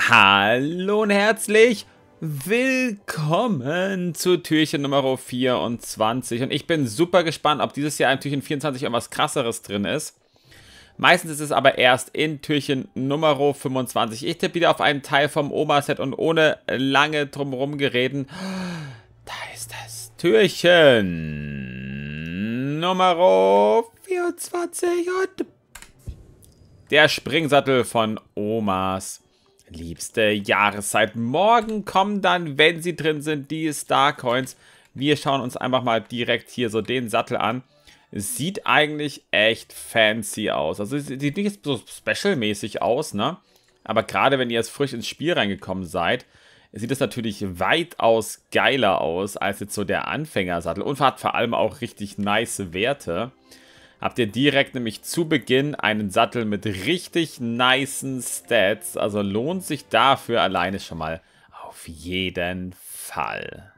Hallo und herzlich willkommen zu Türchen Nummer 24 und ich bin super gespannt, ob dieses Jahr in Türchen 24 irgendwas krasseres drin ist. Meistens ist es aber erst in Türchen Nummer 25. Ich tippe wieder auf einen Teil vom Oma-Set und ohne lange drumherum gereden, da ist das Türchen Nummer 24 und der Springsattel von Omas. Liebste Jahreszeit. Morgen kommen dann, wenn sie drin sind, die Starcoins. Wir schauen uns einfach mal direkt hier so den Sattel an. Sieht eigentlich echt fancy aus. Also sieht nicht so special-mäßig aus, ne? Aber gerade wenn ihr jetzt frisch ins Spiel reingekommen seid, sieht es natürlich weitaus geiler aus als jetzt so der Anfängersattel und hat vor allem auch richtig nice Werte habt ihr direkt nämlich zu Beginn einen Sattel mit richtig nicen Stats. Also lohnt sich dafür alleine schon mal auf jeden Fall.